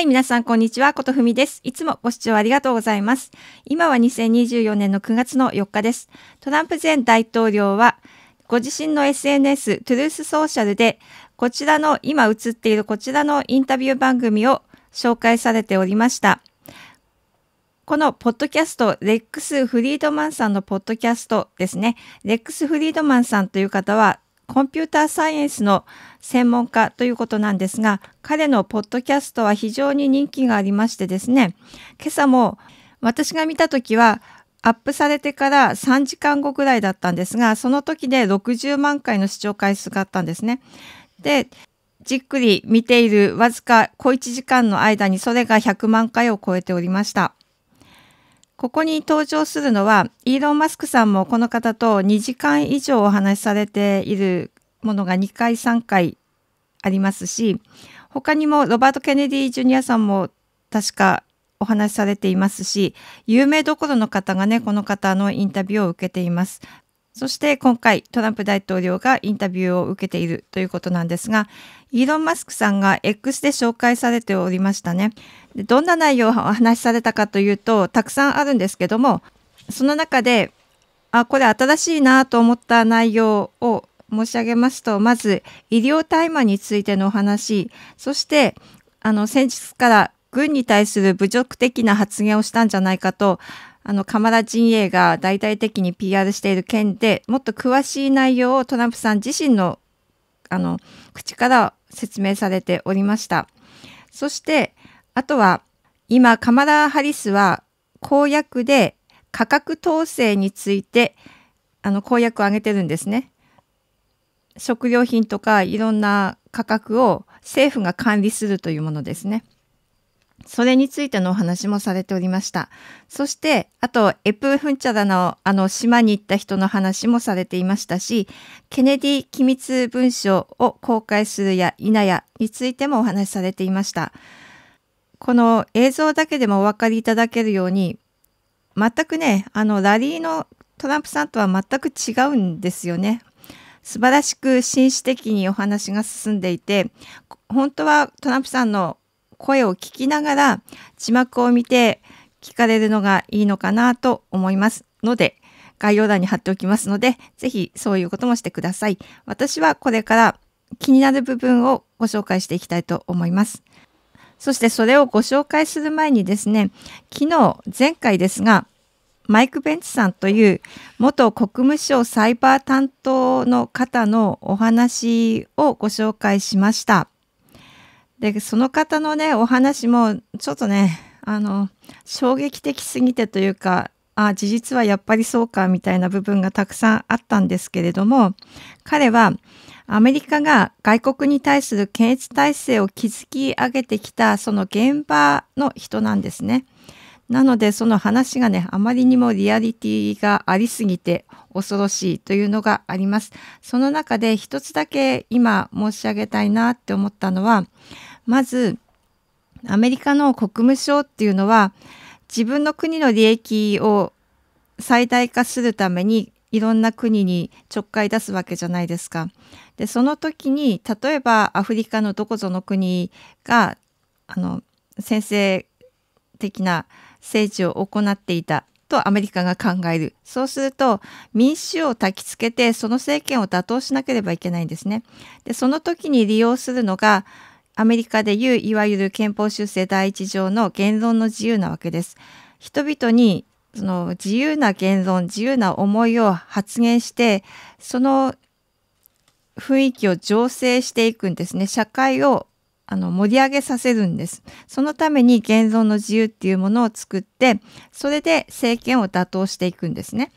はい、皆さん、こんにちは。ことふみです。いつもご視聴ありがとうございます。今は2024年の9月の4日です。トランプ前大統領は、ご自身の SNS、トゥルースソーシャルで、こちらの、今映っているこちらのインタビュー番組を紹介されておりました。このポッドキャスト、レックス・フリードマンさんのポッドキャストですね。レックス・フリードマンさんという方は、コンピューターサイエンスの専門家ということなんですが、彼のポッドキャストは非常に人気がありましてですね、今朝も私が見た時は、アップされてから3時間後ぐらいだったんですが、その時で60万回の視聴回数があったんですね。で、じっくり見ているわずか小1時間の間にそれが100万回を超えておりました。ここに登場するのは、イーロン・マスクさんもこの方と2時間以上お話しされているものが2回、3回ありますし、他にもロバート・ケネディ・ジュニアさんも確かお話しされていますし、有名どころの方がね、この方のインタビューを受けています。そして今回トランプ大統領がインタビューを受けているということなんですが、イーロン・マスクさんが X で紹介されておりましたね。どんな内容をお話しされたかというと、たくさんあるんですけども、その中で、あ、これ新しいなと思った内容を申し上げますと、まず医療大麻についてのお話、そしてあの先日から軍に対する侮辱的な発言をしたんじゃないかとあの、マラ陣営が大々的に PR している件で、もっと詳しい内容をトランプさん自身の、あの、口から説明されておりました。そして、あとは、今、カマラ・ハリスは公約で価格統制について、あの、公約を挙げてるんですね。食料品とかいろんな価格を政府が管理するというものですね。それについてのお話もされておりました。そして、あと、エプフンチャラのあの島に行った人の話もされていましたし、ケネディ機密文書を公開するや否やについてもお話しされていました。この映像だけでもお分かりいただけるように、全くね、あの、ラリーのトランプさんとは全く違うんですよね。素晴らしく紳士的にお話が進んでいて、本当はトランプさんの声を聞きながら字幕を見て聞かれるのがいいのかなと思いますので概要欄に貼っておきますので是非そういうこともしてください私はこれから気になる部分をご紹介していきたいと思いますそしてそれをご紹介する前にですね昨日前回ですがマイク・ベンチさんという元国務省サイバー担当の方のお話をご紹介しました。で、その方のね、お話も、ちょっとね、あの、衝撃的すぎてというか、あ、事実はやっぱりそうか、みたいな部分がたくさんあったんですけれども、彼は、アメリカが外国に対する検閲体制を築き上げてきた、その現場の人なんですね。なので、その話がね、あまりにもリアリティがありすぎて恐ろしいというのがあります。その中で一つだけ今申し上げたいなって思ったのは、まずアメリカの国務省っていうのは自分の国の利益を最大化するためにいろんな国にちょっかい出すわけじゃないですか。でその時に例えばアフリカのどこぞの国があの先制的な政治を行っていたとアメリカが考えるそうすると民主を焚きつけてその政権を打倒しなければいけないんですね。でその時に利用するのがアメリカでいういわゆる憲法修正第一条の言論の自由なわけです。人々にその自由な言論自由な思いを発言してその雰囲気を醸成していくんですね社会をあの盛り上げさせるんですそのために言論の自由っていうものを作ってそれで政権を打倒していくんですね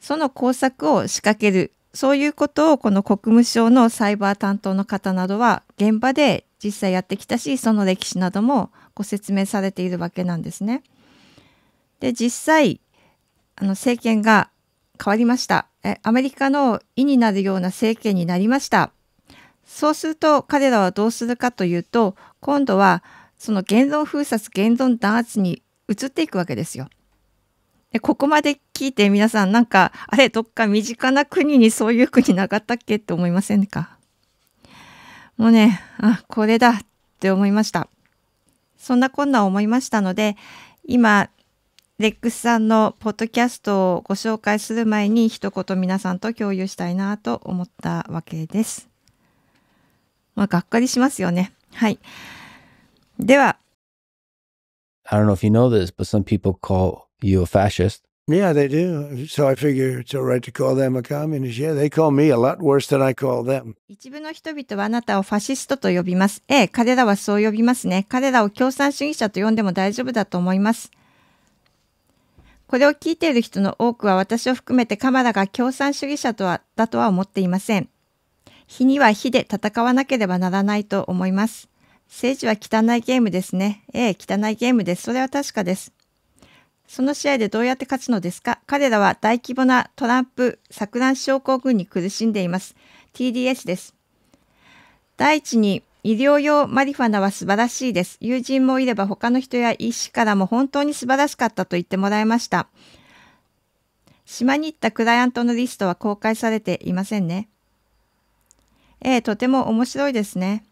その工作を仕掛けるそういうことをこの国務省のサイバー担当の方などは現場で実際やってきたしその歴史などもご説明されているわけなんですね。で実際あの政権が変わりましたえアメリカの意になるような政権になりましたそうすると彼らはどうするかというと今度はその言論封殺言論弾圧に移っていくわけですよ。えここまで聞いて皆さんなんかあれどっか身近な国にそういう国なかったっけって思いませんかもうねあこれだって思いましたそんなこんな思いましたので今レックスさんのポッドキャストをご紹介する前に一言皆さんと共有したいなと思ったわけです。まあ、がっかりしますよね。はい。では。I don't know if you know this, but some people call you a fascist. Yeah, they do. So I figure it's all right to call them a communist. Yeah, they call me a lot worse than I call them. 一部の人々はあなたをファシストと呼びます。ええ、彼らはそう呼びますね。彼らを共産主義者と呼んでも大丈夫だと思います。これを聞いている人の多くは私を含めてカマラが共産主義者とはだとは思っていません。日には火で戦わなければならないと思います。政治は汚いゲームですね。ええ、汚いゲームです。それは確かです。その試合でどうやって勝つのですか彼らは大規模なトランプ錯乱症候群に苦しんでいます。TDS です。第一に、医療用マリファナは素晴らしいです。友人もいれば他の人や医師からも本当に素晴らしかったと言ってもらいました。島に行ったクライアントのリストは公開されていませんね。ええ、とても面白いですね。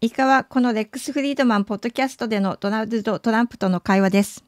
以下はこのレックス・フリードマンポッドキャストでのドナルド・トランプとの会話です。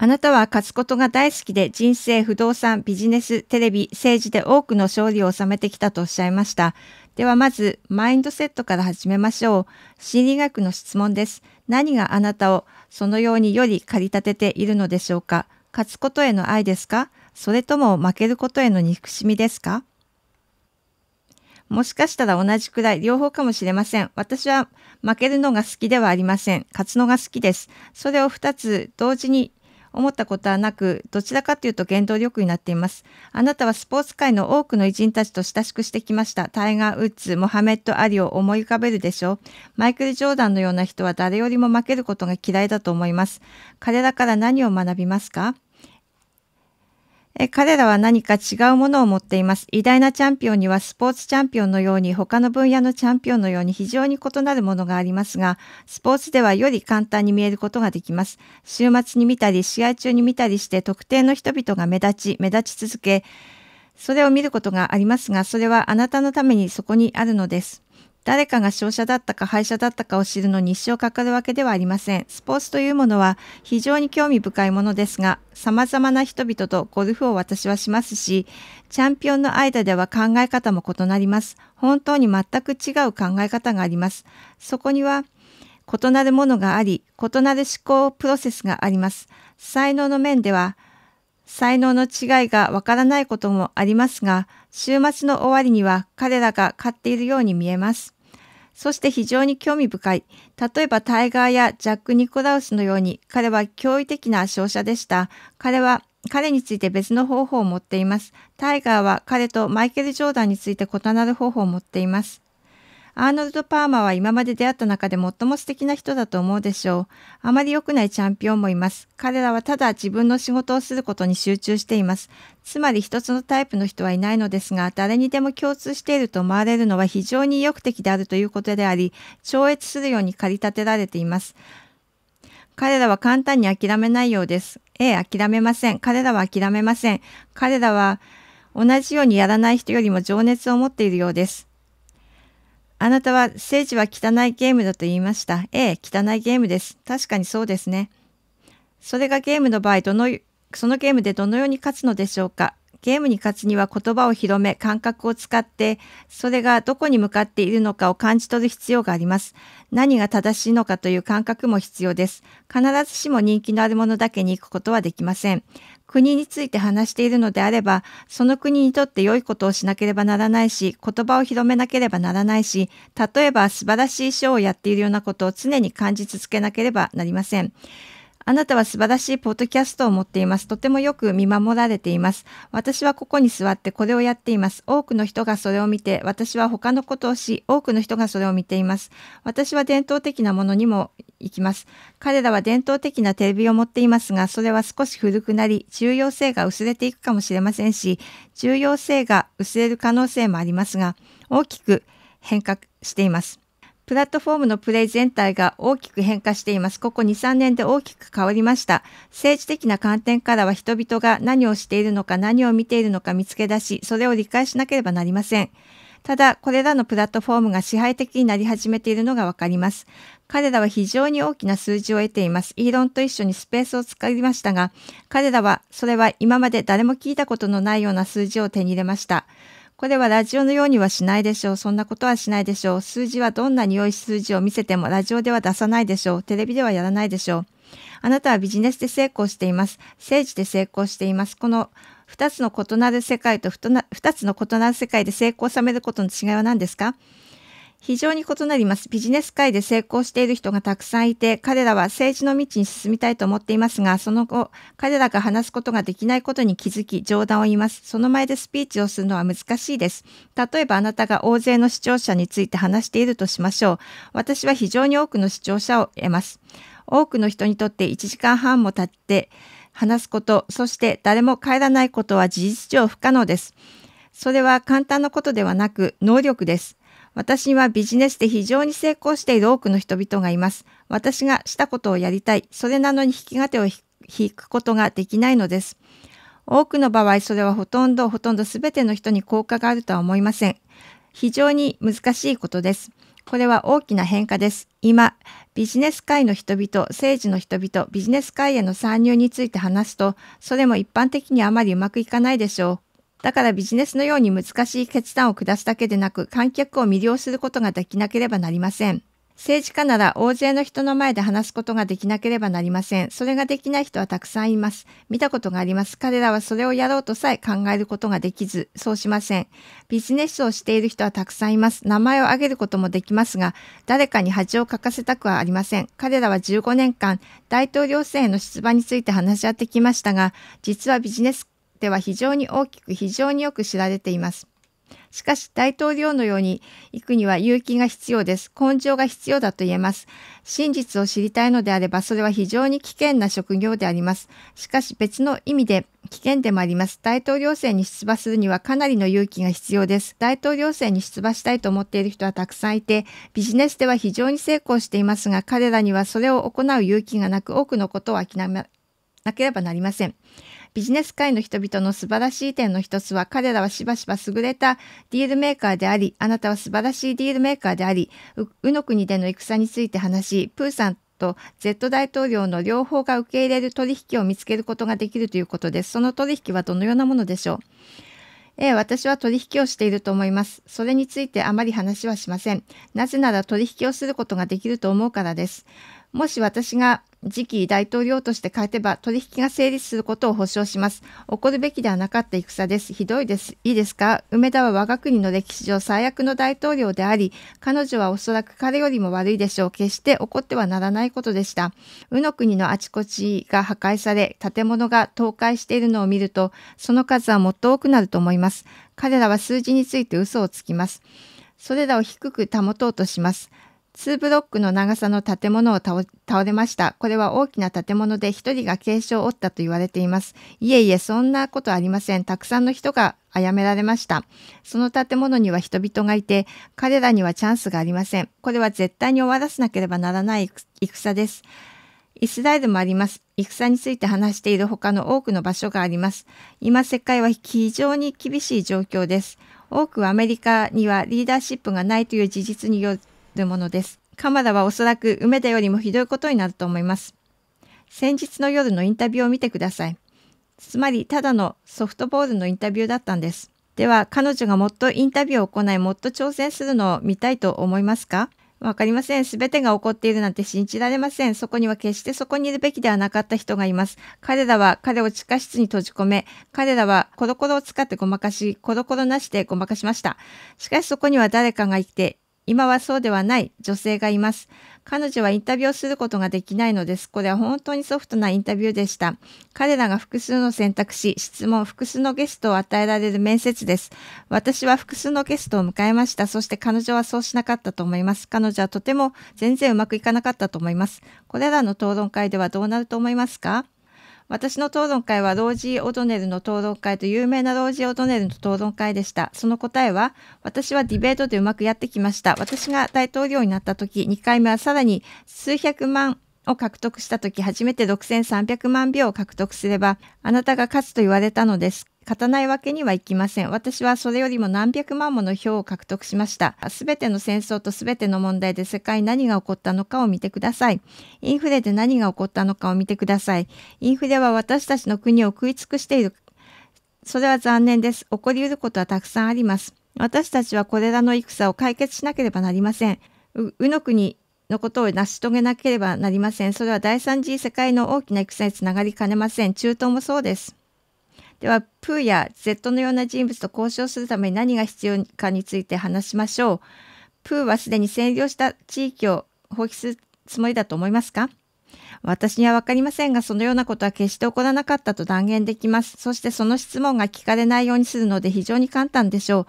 あなたは勝つことが大好きで人生、不動産、ビジネス、テレビ、政治で多くの勝利を収めてきたとおっしゃいました。ではまず、マインドセットから始めましょう。心理学の質問です。何があなたをそのようにより駆り立てているのでしょうか勝つことへの愛ですかそれとも負けることへの憎しみですかもしかしたら同じくらい両方かもしれません。私は負けるのが好きではありません。勝つのが好きです。それを2つ同時に思ったことはなく、どちらかというと原動力になっています。あなたはスポーツ界の多くの偉人たちと親しくしてきました。タイガー・ウッズ、モハメッド・アリを思い浮かべるでしょう。マイケル・ジョーダンのような人は誰よりも負けることが嫌いだと思います。彼らから何を学びますかえ彼らは何か違うものを持っています。偉大なチャンピオンにはスポーツチャンピオンのように他の分野のチャンピオンのように非常に異なるものがありますが、スポーツではより簡単に見えることができます。週末に見たり、試合中に見たりして特定の人々が目立ち、目立ち続け、それを見ることがありますが、それはあなたのためにそこにあるのです。誰かが勝者だったか敗者だったかを知るのに一生かかるわけではありません。スポーツというものは非常に興味深いものですが、様々な人々とゴルフを私はしますし、チャンピオンの間では考え方も異なります。本当に全く違う考え方があります。そこには異なるものがあり、異なる思考プロセスがあります。才能の面では、才能の違いがわからないこともありますが、週末の終わりには彼らが勝っているように見えます。そして非常に興味深い。例えばタイガーやジャック・ニコラウスのように彼は驚異的な勝者でした。彼は彼について別の方法を持っています。タイガーは彼とマイケル・ジョーダンについて異なる方法を持っています。アーノルド・パーマは今まで出会った中で最も素敵な人だと思うでしょう。あまり良くないチャンピオンもいます。彼らはただ自分の仕事をすることに集中しています。つまり一つのタイプの人はいないのですが、誰にでも共通していると思われるのは非常に意欲的であるということであり、超越するように駆り立てられています。彼らは簡単に諦めないようです。ええ、諦めません。彼らは諦めません。彼らは同じようにやらない人よりも情熱を持っているようです。あなたは政治は汚いゲームだと言いました。ええ、汚いゲームです。確かにそうですね。それがゲームの場合、どの、そのゲームでどのように勝つのでしょうか。ゲームに勝つには言葉を広め、感覚を使って、それがどこに向かっているのかを感じ取る必要があります。何が正しいのかという感覚も必要です。必ずしも人気のあるものだけに行くことはできません。国について話しているのであれば、その国にとって良いことをしなければならないし、言葉を広めなければならないし、例えば素晴らしいショーをやっているようなことを常に感じ続けなければなりません。あなたは素晴らしいポッドキャストを持っています。とてもよく見守られています。私はここに座ってこれをやっています。多くの人がそれを見て、私は他のことをし、多くの人がそれを見ています。私は伝統的なものにも行きます。彼らは伝統的なテレビを持っていますが、それは少し古くなり、重要性が薄れていくかもしれませんし、重要性が薄れる可能性もありますが、大きく変革しています。プラットフォームのプレイ全体が大きく変化しています。ここ2、3年で大きく変わりました。政治的な観点からは人々が何をしているのか何を見ているのか見つけ出し、それを理解しなければなりません。ただ、これらのプラットフォームが支配的になり始めているのがわかります。彼らは非常に大きな数字を得ています。イーロンと一緒にスペースを使いましたが、彼らは、それは今まで誰も聞いたことのないような数字を手に入れました。これはラジオのようにはしないでしょう。そんなことはしないでしょう。数字はどんなに良い数字を見せてもラジオでは出さないでしょう。テレビではやらないでしょう。あなたはビジネスで成功しています。政治で成功しています。この二つの異なる世界と二つの異なる世界で成功を収めることの違いは何ですか非常に異なります。ビジネス界で成功している人がたくさんいて、彼らは政治の道に進みたいと思っていますが、その後、彼らが話すことができないことに気づき、冗談を言います。その前でスピーチをするのは難しいです。例えばあなたが大勢の視聴者について話しているとしましょう。私は非常に多くの視聴者を得ます。多くの人にとって1時間半も経って話すこと、そして誰も帰らないことは事実上不可能です。それは簡単なことではなく能力です。私はビジネスで非常に成功している多くの人々がいます。私がしたことをやりたい。それなのに引き金を引くことができないのです。多くの場合、それはほとんどほとんど全ての人に効果があるとは思いません。非常に難しいことです。これは大きな変化です。今、ビジネス界の人々、政治の人々、ビジネス界への参入について話すと、それも一般的にあまりうまくいかないでしょう。だからビジネスのように難しい決断を下すだけでなく観客を魅了することができなければなりません。政治家なら大勢の人の前で話すことができなければなりません。それができない人はたくさんいます。見たことがあります。彼らはそれをやろうとさえ考えることができず、そうしません。ビジネスをしている人はたくさんいます。名前を挙げることもできますが、誰かに恥をかかせたくはありません。彼らは15年間、大統領選への出馬について話し合ってきましたが、実はビジネスでは非常に大きく非常によく知られています。しかし大統領のように行くには勇気が必要です。根性が必要だと言えます。真実を知りたいのであればそれは非常に危険な職業であります。しかし別の意味で危険でもあります。大統領選に出馬するにはかなりの勇気が必要です。大統領選に出馬したいと思っている人はたくさんいて、ビジネスでは非常に成功していますが、彼らにはそれを行う勇気がなく多くのことを諦めなければなりません。ビジネス界の人々の素晴らしい点の一つは、彼らはしばしば優れたディールメーカーであり、あなたは素晴らしいディールメーカーであり、宇野国での戦について話し、プーさんと Z 大統領の両方が受け入れる取引を見つけることができるということです。その取引はどのようなものでしょう A 私は取引をしていると思います。それについてあまり話はしません。なぜなら取引をすることができると思うからです。もし私が次期大統領として変えてば取引が成立することを保証します。起こるべきではなかった戦です。ひどいです。いいですか梅田は我が国の歴史上最悪の大統領であり、彼女はおそらく彼よりも悪いでしょう。決して起こってはならないことでした。宇の国のあちこちが破壊され、建物が倒壊しているのを見ると、その数はもっと多くなると思います。彼らは数字について嘘をつきます。それらを低く保とうとします。ーブロックの長さの建物を倒れました。これは大きな建物で1人が軽傷を負ったと言われています。いえいえ、そんなことありません。たくさんの人が殺められました。その建物には人々がいて、彼らにはチャンスがありません。これは絶対に終わらせなければならない戦です。イスラエルもあります。戦について話している他の多くの場所があります。今世界は非常に厳しい状況です。多くはアメリカにはリーダーシップがないという事実によるものです。鎌田はおそらく梅田よりもひどいことになると思います。先日の夜のインタビューを見てください。つまりただのソフトボールのインタビューだったんです。では彼女がもっとインタビューを行いもっと挑戦するのを見たいと思いますかわかりません。すべてが起こっているなんて信じられません。そこには決してそこにいるべきではなかった人がいます。彼らは彼を地下室に閉じ込め、彼らはコロコロを使ってごまかし、コロコロなしでごまかしました。しかしそこには誰かが生きて、今はそうではない女性がいます。彼女はインタビューをすることができないのです。これは本当にソフトなインタビューでした。彼らが複数の選択肢、質問、複数のゲストを与えられる面接です。私は複数のゲストを迎えました。そして彼女はそうしなかったと思います。彼女はとても全然うまくいかなかったと思います。これらの討論会ではどうなると思いますか私の討論会はロージー・オドネルの討論会と有名なロージー・オドネルの討論会でした。その答えは、私はディベートでうまくやってきました。私が大統領になった時、2回目はさらに数百万を獲得した時、初めて6300万票を獲得すれば、あなたが勝つと言われたのです。勝たないわけにはいきません。私はそれよりも何百万もの票を獲得しました。すべての戦争とすべての問題で世界に何が起こったのかを見てください。インフレで何が起こったのかを見てください。インフレは私たちの国を食い尽くしている。それは残念です。起こりうることはたくさんあります。私たちはこれらの戦を解決しなければなりません。う、うの国のことを成し遂げなければなりません。それは第3次世界の大きな戦につながりかねません。中東もそうです。ではプーや Z のような人物と交渉するために何が必要かについて話しましょう。プーはすでに占領した地域を放棄するつもりだと思いますか私には分かりませんが、そのようなことは決して起こらなかったと断言できます。そしてその質問が聞かれないようにするので非常に簡単でしょ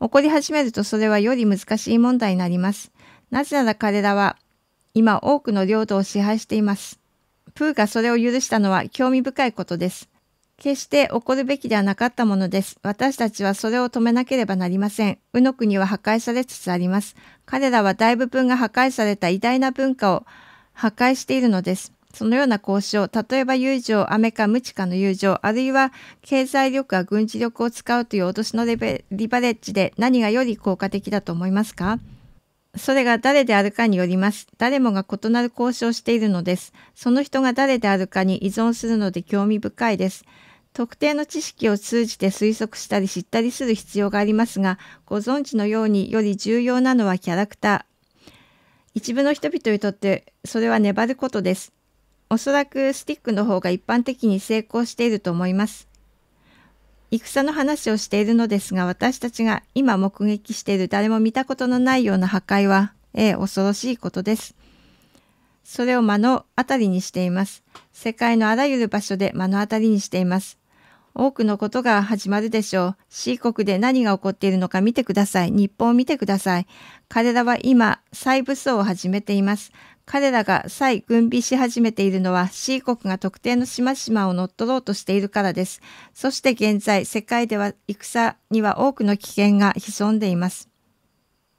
う。起こり始めるとそれはより難しい問題になります。なぜなら彼らは今多くの領土を支配しています。プーがそれを許したのは興味深いことです。決して起こるべきではなかったものです。私たちはそれを止めなければなりません。右の国は破壊されつつあります。彼らは大部分が破壊された偉大な文化を破壊しているのです。そのような交渉、例えば友情、アメか無知かの友情、あるいは経済力や軍事力を使うという脅しのレベリバレッジで何がより効果的だと思いますかそれが誰であるかによります。誰もが異なる交渉をしているのです。その人が誰であるかに依存するので興味深いです。特定の知識を通じて推測したり知ったりする必要がありますが、ご存知のようにより重要なのはキャラクター。一部の人々にとってそれは粘ることです。おそらくスティックの方が一般的に成功していると思います。戦の話をしているのですが私たちが今目撃している誰も見たことのないような破壊は、ええ、恐ろしいことです。それを目の当たりにしています。世界のあらゆる場所で目の当たりにしています。多くのことが始まるでしょう。C 国で何が起こっているのか見てください。日本を見てください。彼らは今、再武装を始めています。彼らが再軍備し始めているのは C 国が特定の島々を乗っ取ろうとしているからです。そして現在、世界では戦には多くの危険が潜んでいます。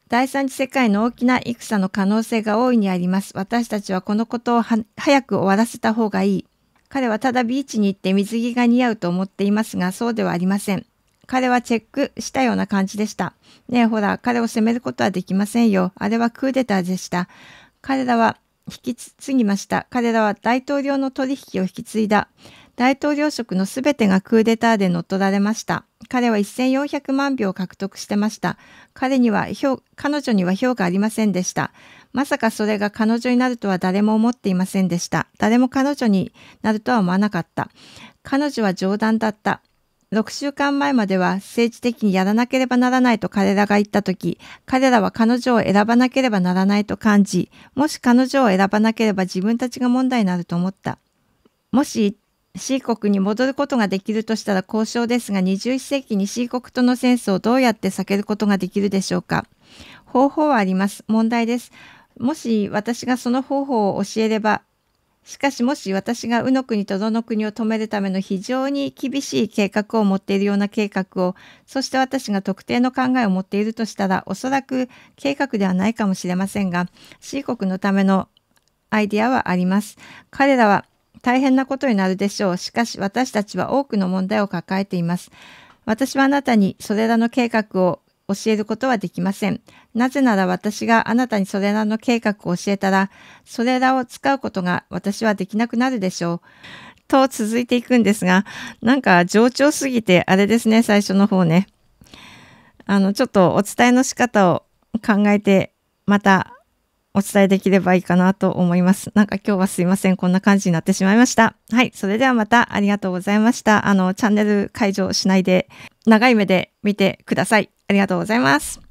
第三次世界の大きな戦の可能性が大いにあります。私たちはこのことを早く終わらせた方がいい。彼はただビーチに行って水着が似合うと思っていますが、そうではありません。彼はチェックしたような感じでした。ねえ、ほら、彼を責めることはできませんよ。あれはクーデターでした。彼らは引き継ぎました。彼らは大統領の取引を引き継いだ。大統領職のすべてがクーデターで乗っ取られました。彼は1400万票を獲得してました。彼には票、彼女には票がありませんでした。まさかそれが彼女になるとは誰も思っていませんでした。誰も彼女になるとは思わなかった。彼女は冗談だった。6週間前までは政治的にやらなければならないと彼らが言った時、彼らは彼女を選ばなければならないと感じ、もし彼女を選ばなければ自分たちが問題になると思った。もし C 国に戻ることができるとしたら交渉ですが21世紀に C 国との戦争をどうやって避けることができるでしょうか方法はあります。問題です。もし私がその方法を教えれば、しかしもし私が右の国とどの国を止めるための非常に厳しい計画を持っているような計画を、そして私が特定の考えを持っているとしたら、おそらく計画ではないかもしれませんが、C 国のためのアイデアはあります。彼らは大変なことになるでしょう。しかし私たちは多くの問題を抱えています。私はあなたにそれらの計画を教えることはできません。なぜなら私があなたにそれらの計画を教えたら、それらを使うことが私はできなくなるでしょう。と続いていくんですが、なんか冗長すぎてあれですね、最初の方ね。あの、ちょっとお伝えの仕方を考えて、またお伝えできればいいかなと思います。なんか今日はすいません。こんな感じになってしまいました。はい。それではまたありがとうございました。あの、チャンネル解除しないで、長い目で見てください。ありがとうございます。